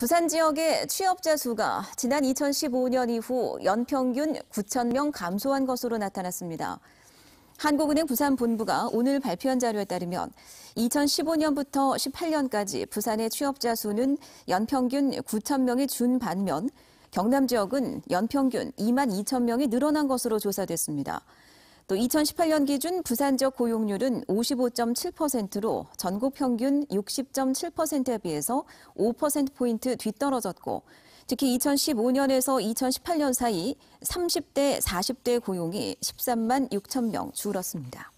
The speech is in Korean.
부산 지역의 취업자 수가 지난 2015년 이후 연평균 9천 명 감소한 것으로 나타났습니다. 한국은행 부산 본부가 오늘 발표한 자료에 따르면 2015년부터 18년까지 부산의 취업자 수는 연평균 9천 명이 준 반면 경남 지역은 연평균 2만 2천 명이 늘어난 것으로 조사됐습니다. 또 2018년 기준 부산 지역 고용률은 55.7%로 전국 평균 60.7%에 비해서 5%포인트 뒤떨어졌고 특히 2015년에서 2018년 사이 30대, 40대 고용이 13만 6천 명 줄었습니다.